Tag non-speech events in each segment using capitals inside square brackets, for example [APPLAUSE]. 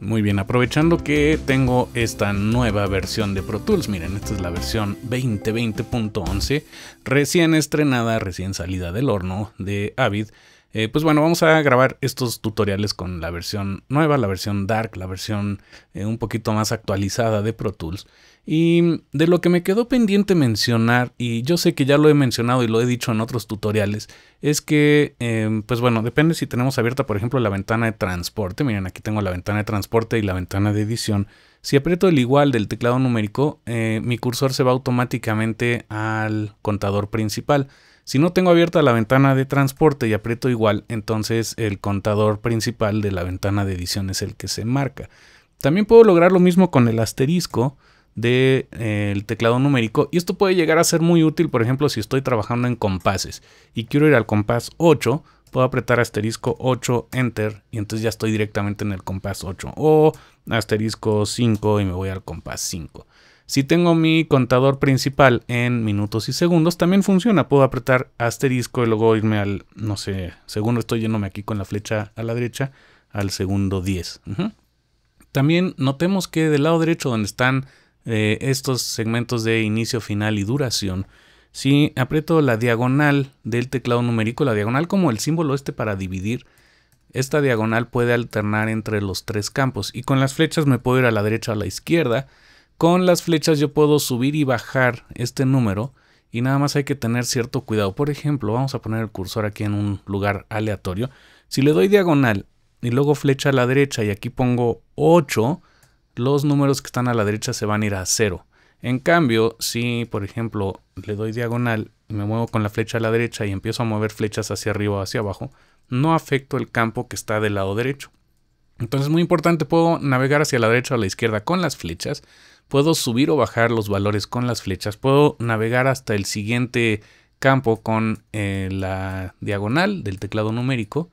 Muy bien, aprovechando que tengo esta nueva versión de Pro Tools, miren, esta es la versión 2020.11, recién estrenada, recién salida del horno de Avid, eh, pues bueno, vamos a grabar estos tutoriales con la versión nueva, la versión dark, la versión eh, un poquito más actualizada de Pro Tools. Y de lo que me quedó pendiente mencionar, y yo sé que ya lo he mencionado y lo he dicho en otros tutoriales, es que, em, pues bueno, depende si tenemos abierta, por ejemplo, la ventana de transporte. Miren, aquí tengo la ventana de transporte y la ventana de edición. Si aprieto el igual del teclado numérico, eh, mi cursor se va automáticamente al contador principal. Si no tengo abierta la ventana de transporte y aprieto igual, entonces el contador principal de la ventana de edición es el que se marca. También puedo lograr lo mismo con el asterisco del de, eh, teclado numérico y esto puede llegar a ser muy útil, por ejemplo, si estoy trabajando en compases y quiero ir al compás 8, puedo apretar asterisco 8, enter, y entonces ya estoy directamente en el compás 8 o asterisco 5 y me voy al compás 5. Si tengo mi contador principal en minutos y segundos, también funciona. Puedo apretar asterisco y luego irme al, no sé, segundo estoy yéndome aquí con la flecha a la derecha, al segundo 10. También notemos que del lado derecho donde están eh, estos segmentos de inicio, final y duración, si aprieto la diagonal del teclado numérico, la diagonal como el símbolo este para dividir, esta diagonal puede alternar entre los tres campos y con las flechas me puedo ir a la derecha o a la izquierda con las flechas yo puedo subir y bajar este número y nada más hay que tener cierto cuidado. Por ejemplo, vamos a poner el cursor aquí en un lugar aleatorio. Si le doy diagonal y luego flecha a la derecha y aquí pongo 8, los números que están a la derecha se van a ir a 0. En cambio, si por ejemplo le doy diagonal y me muevo con la flecha a la derecha y empiezo a mover flechas hacia arriba o hacia abajo, no afecto el campo que está del lado derecho. Entonces, muy importante, puedo navegar hacia la derecha o a la izquierda con las flechas, puedo subir o bajar los valores con las flechas, puedo navegar hasta el siguiente campo con eh, la diagonal del teclado numérico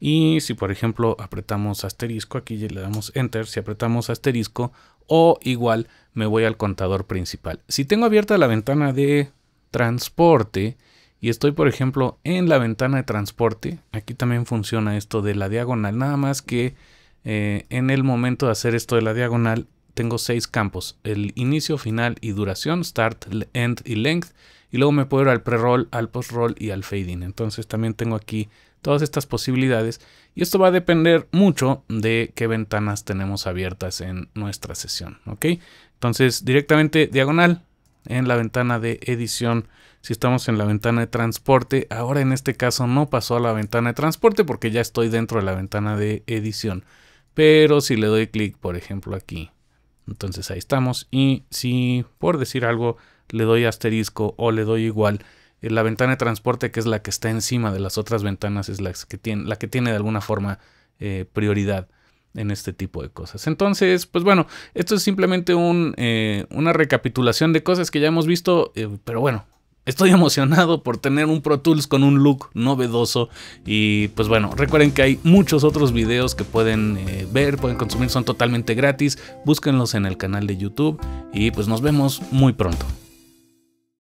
y si por ejemplo apretamos asterisco, aquí le damos enter, si apretamos asterisco o igual me voy al contador principal. Si tengo abierta la ventana de transporte y estoy por ejemplo en la ventana de transporte, aquí también funciona esto de la diagonal, nada más que eh, en el momento de hacer esto de la diagonal tengo seis campos, el inicio, final y duración, start, end y length. Y luego me puedo ir al pre-roll, al post-roll y al fading. Entonces también tengo aquí todas estas posibilidades. Y esto va a depender mucho de qué ventanas tenemos abiertas en nuestra sesión. Entonces directamente diagonal en la ventana de edición. Si estamos en la ventana de transporte, ahora en este caso no pasó a la ventana de transporte porque ya estoy dentro de la ventana de edición. Pero si le doy clic, por ejemplo, aquí entonces ahí estamos. Y si por decir algo le doy asterisco o le doy igual, eh, la ventana de transporte que es la que está encima de las otras ventanas es la que tiene, la que tiene de alguna forma eh, prioridad en este tipo de cosas. Entonces, pues bueno, esto es simplemente eh, una recapitulación de cosas que ya hemos visto, pero bueno, Estoy [LAUGHS] emocionado por tener un Pro Tools con un look novedoso y pues bueno, recuerden que hay muchos otros videos que pueden eh, ver, pueden consumir, son totalmente gratis, búsquenlos en el canal de YouTube y pues nos vemos muy pronto.